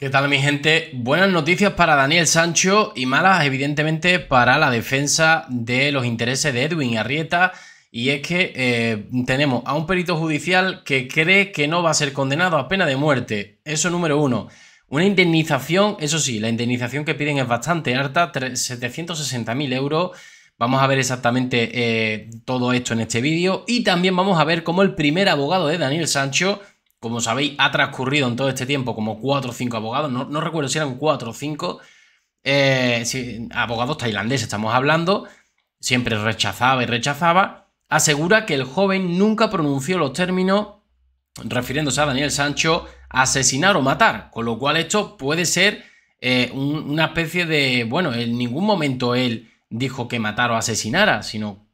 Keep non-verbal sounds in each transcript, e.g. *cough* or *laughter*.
¿Qué tal mi gente? Buenas noticias para Daniel Sancho y malas evidentemente para la defensa de los intereses de Edwin Arrieta. Y es que eh, tenemos a un perito judicial que cree que no va a ser condenado a pena de muerte. Eso número uno. Una indemnización, eso sí, la indemnización que piden es bastante alta, 760.000 euros. Vamos a ver exactamente eh, todo esto en este vídeo. Y también vamos a ver cómo el primer abogado de Daniel Sancho como sabéis, ha transcurrido en todo este tiempo como cuatro o cinco abogados, no, recuerdo si eran cuatro o cinco eh, abogados tailandeses, estamos hablando, siempre rechazaba y rechazaba, asegura que el joven nunca pronunció los términos, refiriéndose a Daniel Sancho, asesinar o matar, con lo cual esto puede ser eh, una especie de, bueno, en ningún momento él dijo que matar o asesinara, sino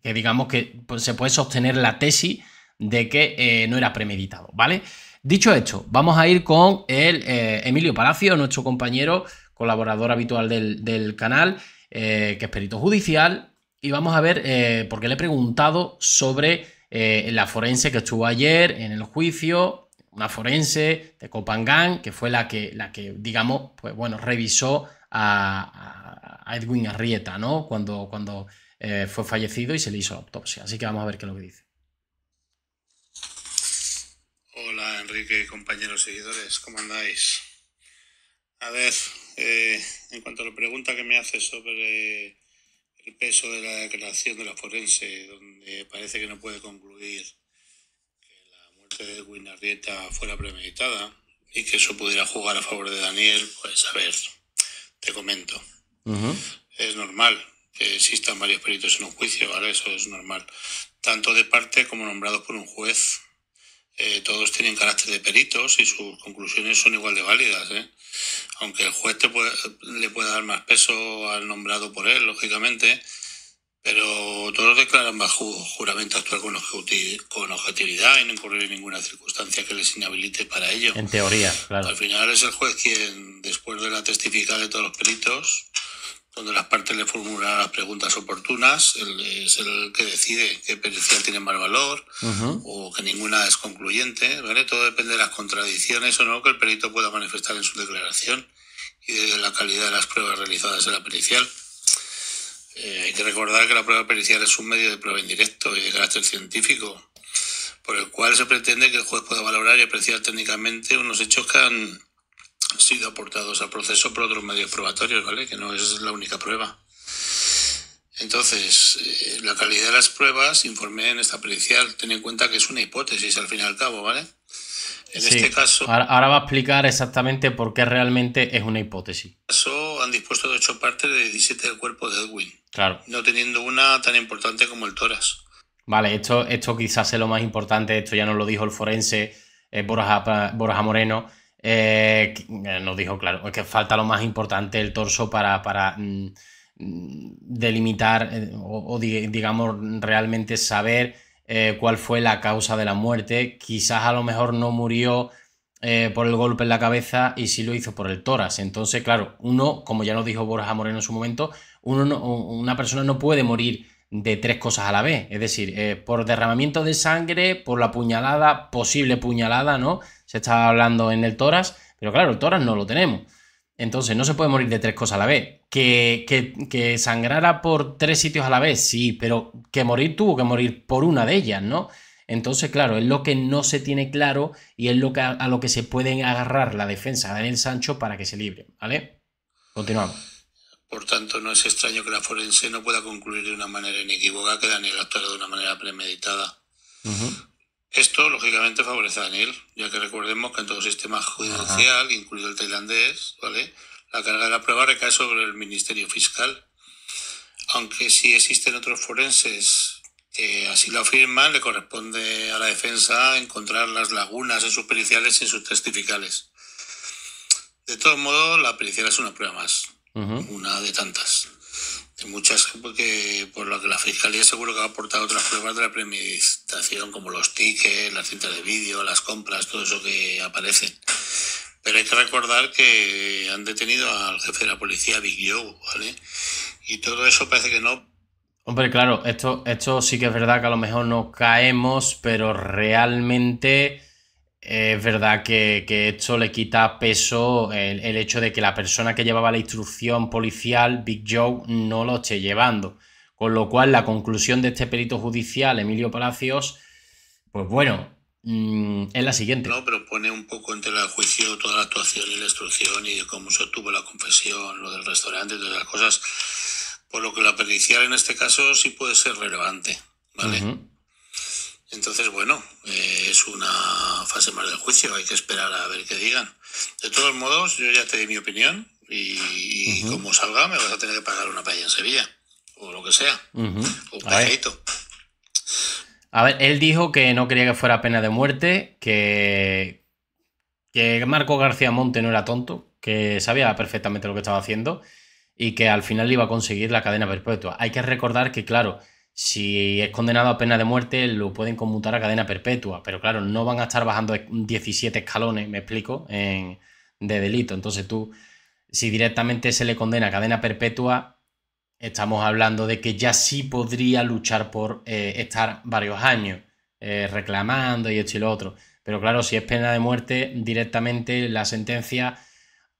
que digamos que pues, se puede sostener la tesis de que eh, no era premeditado, ¿vale? Dicho esto, vamos a ir con el eh, Emilio Palacio, nuestro compañero, colaborador habitual del, canal, eh, que es perito judicial, y vamos a ver, porque le he preguntado sobre la forense que estuvo ayer en el juicio, una forense de Copangán, que fue la que, la que digamos, pues bueno, revisó a, Edwin Arrieta, ¿no? Cuando, cuando fue fallecido y se le hizo la autopsia. Así que vamos a ver qué es lo que dice. Enrique, compañeros seguidores, ¿cómo andáis? A ver, eh, en cuanto a la pregunta que me hace sobre el peso de la declaración de la forense, donde parece que no puede concluir que la muerte de Edwin fuera premeditada y que eso pudiera jugar a favor de Daniel, pues a ver, te comento. Es normal que existan varios peritos en un juicio, ¿vale? Eso es normal. Tanto de parte como nombrado por un juez eh, todos tienen carácter de peritos y sus conclusiones son igual de válidas. ¿eh? Aunque el juez te puede, le pueda dar más peso al nombrado por él, lógicamente, pero todos declaran bajo juramento actuar con, objetividad y no incurrir en ninguna circunstancia que les inhabilite para ello. En teoría, claro. Al final es el juez quien, después de la testificada de todos los peritos, donde las partes le formulan las preguntas oportunas, es el que decide qué pericial tiene más valor o que ninguna es concluyente, Todo depende de las contradicciones o no que el perito pueda manifestar en su declaración y de la calidad de las pruebas realizadas en la pericial. Eh, hay que recordar que la prueba pericial es un medio de prueba indirecto y de carácter científico, por el cual se pretende que el juez pueda valorar y apreciar técnicamente unos hechos que han sido aportados al proceso por otros medios probatorios, ¿vale? Que no es la única prueba. Entonces, eh, la calidad de las pruebas, informé en esta pericial, ten en cuenta que es una hipótesis al fin y al cabo, ¿vale? En este caso. Ahora, va a explicar exactamente por qué realmente es una hipótesis. En este caso, han dispuesto de ocho partes de 17 del cuerpo de Edwin. Claro. No teniendo una tan importante como el toras. Vale, esto, esto quizás es lo más importante. Esto ya nos lo dijo el forense eh, Borja Moreno eh, eh, nos dijo, claro, que falta lo más importante, el torso, para, mm, mm, delimitar eh, o, digamos, realmente saber cuál fue la causa de la muerte. Quizás a lo mejor no murió por el golpe en la cabeza y sí lo hizo por el tórax. Entonces, claro, uno, como ya nos dijo Borja Moreno en su momento, uno una persona no puede morir de tres cosas a la vez. Es decir, eh, por derramamiento de sangre, por la puñalada, posible puñalada, ¿no? Se estaba hablando en el Toras pero claro, el Toras no lo tenemos. Entonces, no se puede morir de tres cosas a la vez. Que, que, sangrara por tres sitios a la vez, sí, pero que morir tuvo que morir por una de ellas, ¿no? Entonces, claro, es lo que no se tiene claro y es lo que a, lo que se pueden agarrar la defensa de Sancho para que se libre, ¿vale? Continuamos. Por tanto, no es extraño que la forense no pueda concluir de una manera inequívoca que Daniel actuara de una manera premeditada. Esto, lógicamente, favorece a Daniel, ya que recordemos que en todo sistema judicial, incluido el tailandés, ¿vale? la carga de la prueba recae sobre el Ministerio Fiscal. Aunque si existen otros forenses que así lo afirman, le corresponde a la defensa encontrar las lagunas en sus periciales y en sus testificales. De todos modos, la pericial es una prueba más una de tantas. De muchas, porque por lo que la Fiscalía seguro que ha aportado otras pruebas de la premeditación, como los tickets, las cintas de vídeo, las compras, todo eso que aparece. Pero hay que recordar que han detenido al jefe de la policía, Big Joe, ¿vale? Y todo eso parece que no. Hombre, claro, esto, esto sí que es verdad que a lo mejor no caemos, pero realmente es verdad que, esto le quita peso el, hecho de que la persona que llevaba la instrucción policial, Big Joe, no lo esté llevando. Con lo cual, la conclusión de este perito judicial, Emilio Palacios, pues bueno, mm, es la siguiente. No, pero pone un poco entre el juicio toda la actuación y la instrucción y cómo se obtuvo la confesión, lo del restaurante, todas las cosas. Por lo que la pericial en este caso sí puede ser relevante, ¿vale? Entonces, bueno, eh, es una fase más del juicio, hay que esperar a ver qué digan. De todos modos, yo ya te di mi opinión y, como salga me vas a tener que pagar una paella en Sevilla, o lo que sea, o un pagadito. A ver, él dijo que no quería que fuera pena de muerte, que, que Marco García Monte no era tonto, que sabía perfectamente lo que estaba haciendo y que al final iba a conseguir la cadena perpetua. Hay que recordar que, claro, si es condenado a pena de muerte, lo pueden conmutar a cadena perpetua, pero claro, no van a estar bajando 17 e-, escalones, me explico, en, de delito. Entonces tú, si directamente se le condena a cadena perpetua, estamos hablando de que ya sí podría luchar por eh, estar varios años eh, reclamando y esto y lo otro. Pero claro, si es pena de muerte, directamente la sentencia,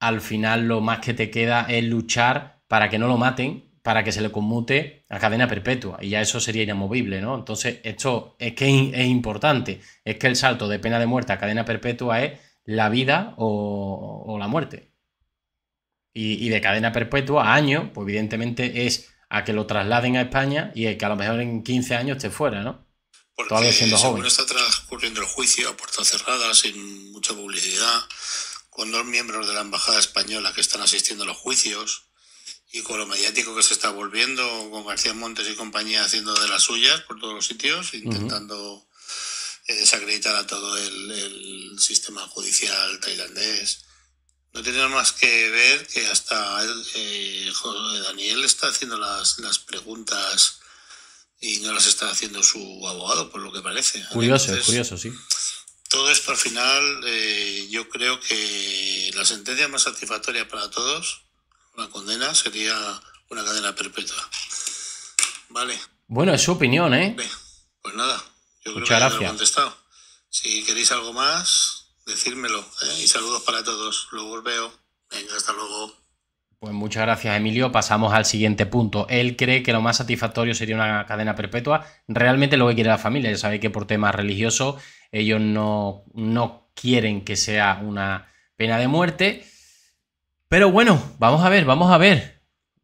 al final lo más que te queda es luchar para que no lo maten para que se le conmute a cadena perpetua y ya eso sería inamovible, ¿no? Entonces, esto es que es importante, es que el salto de pena de muerte a cadena perpetua es la vida o, la muerte. Y, de cadena perpetua a año, pues evidentemente es a que lo trasladen a España y que a lo mejor en 15 años esté fuera, ¿no? Porque Todavía siendo joven. está transcurriendo el juicio a puertas cerradas, sin mucha publicidad, con dos miembros de la Embajada Española que están asistiendo a los juicios y con lo mediático que se está volviendo, con García Montes y compañía haciendo de las suyas por todos los sitios, intentando eh, desacreditar a todo el, sistema judicial tailandés. No tiene más que ver que hasta eh, Daniel está haciendo las, preguntas y no las está haciendo su abogado, por lo que parece. Curioso, curioso, sí. Todo esto al final, eh, yo creo que la sentencia más satisfactoria para todos una condena sería una cadena perpetua. Vale. Bueno, es su opinión, ¿eh? Pues nada, yo creo que gracias. Lo contestado. Si queréis algo más, decírmelo. ¿eh? Y saludos para todos. Luego os veo. Venga, hasta luego. Pues muchas gracias, Emilio. Pasamos al siguiente punto. Él cree que lo más satisfactorio sería una cadena perpetua. Realmente lo que quiere la familia. Ya sabéis que por temas religiosos ellos no, no quieren que sea una pena de muerte. Pero bueno, vamos a ver, vamos a ver.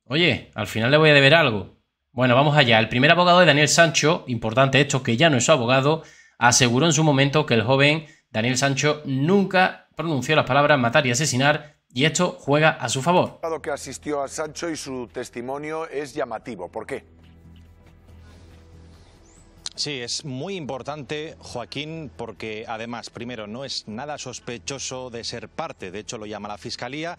Oye, al final le voy a deber algo. Bueno, vamos allá. El primer abogado de Daniel Sancho, importante esto que ya no es su abogado, aseguró en su momento que el joven Daniel Sancho nunca pronunció las palabras matar y asesinar y esto juega a su favor. El abogado que asistió a Sancho y su testimonio es llamativo. ¿Por qué? Sí, es muy importante, Joaquín, porque además, primero, no es nada sospechoso de ser parte, de hecho lo llama la Fiscalía,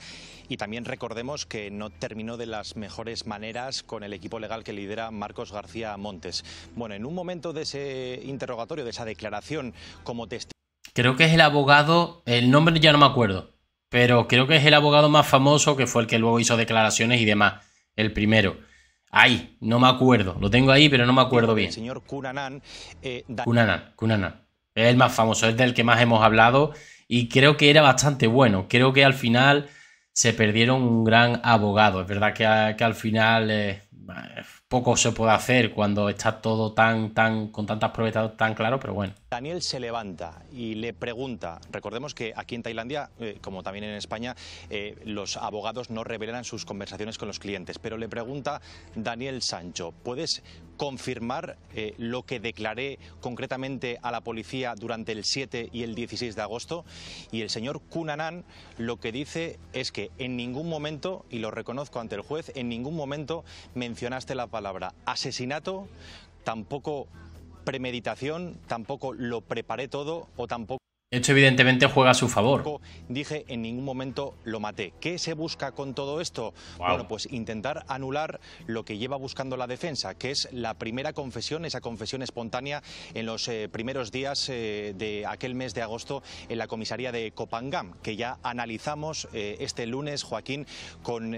y también recordemos que no terminó de las mejores maneras con el equipo legal que lidera Marcos García Montes. Bueno, en un momento de ese interrogatorio, de esa declaración como testigo... Creo que es el abogado, el nombre ya no me acuerdo, pero creo que es el abogado más famoso que fue el que luego hizo declaraciones y demás, el primero. Ahí, no me acuerdo. Lo tengo ahí, pero no me acuerdo bien. El señor Cunanan. Eh, Cunanan, Cunanan. Es el más famoso, es del que más hemos hablado y creo que era bastante bueno. Creo que al final se perdieron un gran abogado. Es verdad que, al final eh, poco se puede hacer cuando está todo tan, tan, con tantas pruebas tan claro, pero bueno. Daniel se levanta y le pregunta, recordemos que aquí en Tailandia, eh, como también en España, eh, los abogados no revelan sus conversaciones con los clientes, pero le pregunta Daniel Sancho, ¿puedes confirmar eh, lo que declaré concretamente a la policía durante el 7 y el 16 de agosto? Y el señor Cunanan lo que dice es que en ningún momento, y lo reconozco ante el juez, en ningún momento mencionaste la palabra asesinato, tampoco premeditación, tampoco lo preparé todo o tampoco... Hecho evidentemente juega a su favor. Dije en ningún momento lo maté. ¿Qué se busca con todo esto? Bueno, pues intentar anular lo que lleva buscando la defensa, que es la primera confesión, esa confesión espontánea en los eh, primeros días eh, de aquel mes de agosto en la comisaría de Copangam, que ya analizamos eh, este lunes, Joaquín, con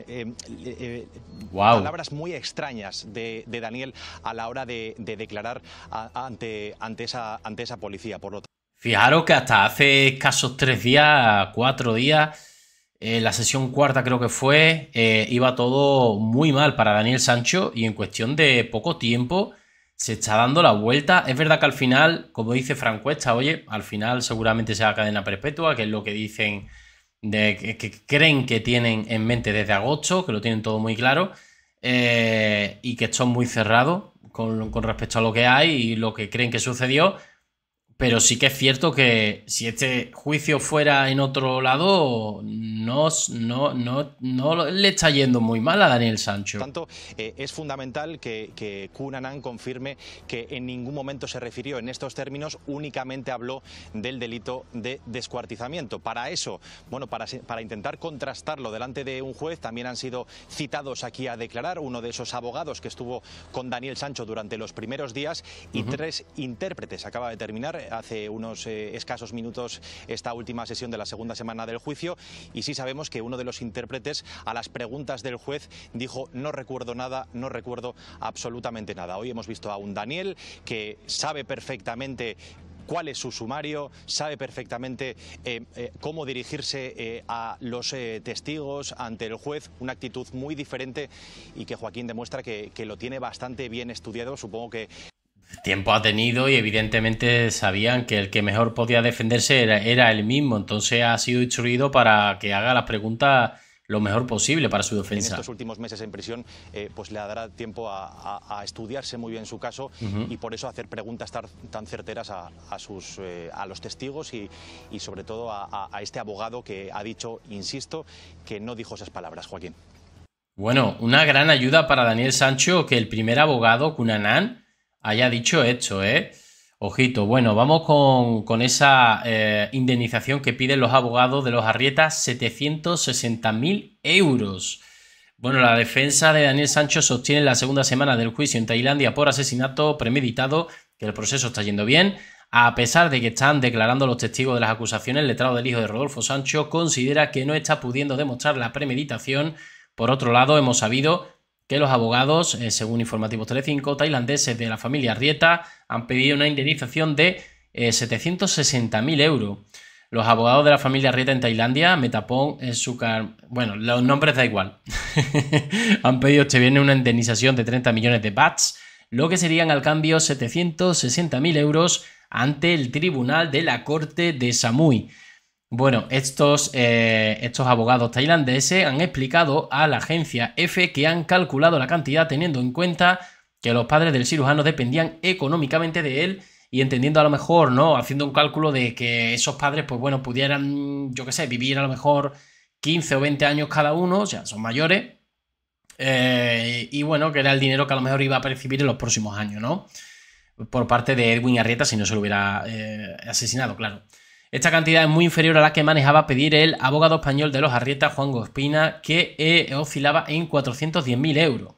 palabras muy extrañas de, Daniel a la hora de, declarar ante, esa, policía. Por Fijaros que hasta hace escasos tres días, cuatro días, eh, la sesión cuarta creo que fue, eh, iba todo muy mal para Daniel Sancho y en cuestión de poco tiempo se está dando la vuelta. Es verdad que al final, como dice Cuesta, oye, al final seguramente sea cadena perpetua, que es lo que dicen, de, que, creen que tienen en mente desde agosto, que lo tienen todo muy claro. Eh, y que son muy cerrados con, respecto a lo que hay y lo que creen que sucedió. Pero sí que es cierto que si este juicio fuera en otro lado, no, no, no, no le está yendo muy mal a Daniel Sancho. Por tanto, eh, es fundamental que, que confirme que en ningún momento se refirió en estos términos, únicamente habló del delito de descuartizamiento. Para eso, bueno, para, para intentar contrastarlo delante de un juez, también han sido citados aquí a declarar uno de esos abogados que estuvo con Daniel Sancho durante los primeros días y tres intérpretes. Acaba de terminar hace unos eh, escasos minutos esta última sesión de la segunda semana del juicio y sí sabemos que uno de los intérpretes a las preguntas del juez dijo no recuerdo nada, no recuerdo absolutamente nada. Hoy hemos visto a un Daniel que sabe perfectamente cuál es su sumario, sabe perfectamente eh, eh, cómo dirigirse a los testigos ante el juez, una actitud muy diferente y que Joaquín demuestra que, que, lo tiene bastante bien estudiado. Supongo que tiempo ha tenido y evidentemente sabían que el que mejor podía defenderse era, él mismo, entonces ha sido instruido para que haga las preguntas lo mejor posible para su defensa. En estos últimos meses en prisión, eh, pues le dará tiempo a, estudiarse muy bien su caso y por eso hacer preguntas tan, certeras a, a sus, eh, a los testigos y, y sobre todo a, este abogado que ha dicho, insisto, que no dijo esas palabras, Joaquín. Bueno, una gran ayuda para Daniel Sancho que el primer abogado, Cunanán, haya dicho esto, ¿eh? Ojito, bueno, vamos con, esa eh, indemnización que piden los abogados de los Arrietas, 760.000 euros. Bueno, la defensa de Daniel Sancho sostiene la segunda semana del juicio en Tailandia por asesinato premeditado que el proceso está yendo bien. A pesar de que están declarando los testigos de las acusaciones, el letrado del hijo de Rodolfo Sancho considera que no está pudiendo demostrar la premeditación. Por otro lado, hemos sabido que los abogados, eh, según informativos Telecinco, tailandeses de la familia Rieta han pedido una indemnización de 760.000 eh, euros. Los abogados de la familia Rieta en Tailandia, Metapong, Sukar... Bueno, los nombres da igual. *laughs* han pedido este viernes una indemnización de 30 millones de bats lo que serían al cambio 760.000 euros ante el tribunal de la corte de Samui. Bueno, eh, estos, abogados tailandeses han explicado a la agencia F que han calculado la cantidad teniendo en cuenta que los padres del cirujano dependían económicamente de él y entendiendo a lo mejor, ¿no? Haciendo un cálculo de que esos padres, pues bueno, pudieran, yo qué sé, vivir a lo mejor 15 o 20 años cada uno, o sea, son mayores, eh, y bueno, que era el dinero que a lo mejor iba a percibir en los próximos años, ¿no? Por parte de Edwin Arrieta si no se lo hubiera eh, asesinado, claro. Esta cantidad es muy inferior a la que manejaba pedir el abogado español de los Arrieta, Juan Gospina, que eh, oscilaba en 410.000 euros.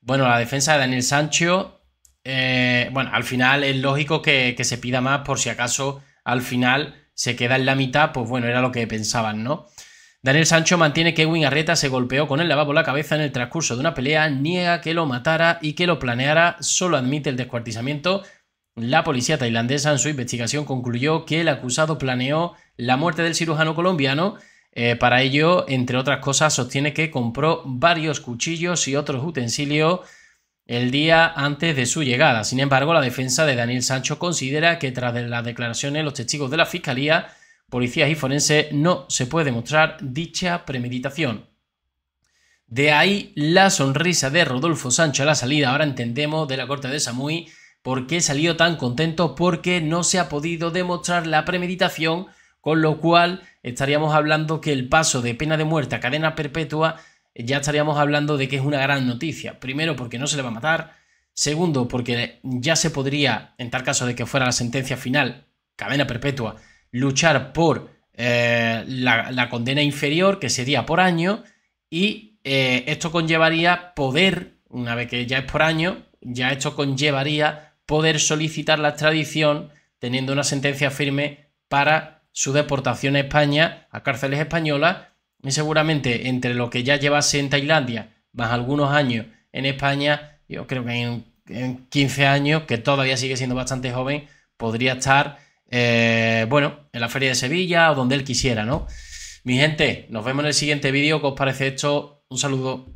Bueno, la defensa de Daniel Sancho, eh, bueno, al final es lógico que, se pida más por si acaso al final se queda en la mitad, pues bueno, era lo que pensaban, ¿no? Daniel Sancho mantiene que Edwin Arrieta se golpeó con el lavabo la cabeza en el transcurso de una pelea, niega que lo matara y que lo planeara, solo admite el descuartizamiento la policía tailandesa en su investigación concluyó que el acusado planeó la muerte del cirujano colombiano. Eh, para ello, entre otras cosas, sostiene que compró varios cuchillos y otros utensilios el día antes de su llegada. Sin embargo, la defensa de Daniel Sancho considera que tras las declaraciones los testigos de la Fiscalía, policías y forenses no se puede mostrar dicha premeditación. De ahí la sonrisa de Rodolfo Sancho a la salida, ahora entendemos, de la corte de Samui por qué salió tan contento, porque no se ha podido demostrar la premeditación, con lo cual estaríamos hablando que el paso de pena de muerte a cadena perpetua ya estaríamos hablando de que es una gran noticia. Primero, porque no se le va a matar. Segundo, porque ya se podría, en tal caso de que fuera la sentencia final, cadena perpetua, luchar por eh, la, condena inferior, que sería por año, y eh, esto conllevaría poder, una vez que ya es por año, ya esto conllevaría poder solicitar la extradición teniendo una sentencia firme para su deportación a España, a cárceles españolas, y seguramente entre lo que ya llevase en Tailandia, más algunos años en España, yo creo que en, 15 años, que todavía sigue siendo bastante joven, podría estar, eh, bueno, en la Feria de Sevilla o donde él quisiera, ¿no? Mi gente, nos vemos en el siguiente vídeo, ¿qué os parece esto? Un saludo.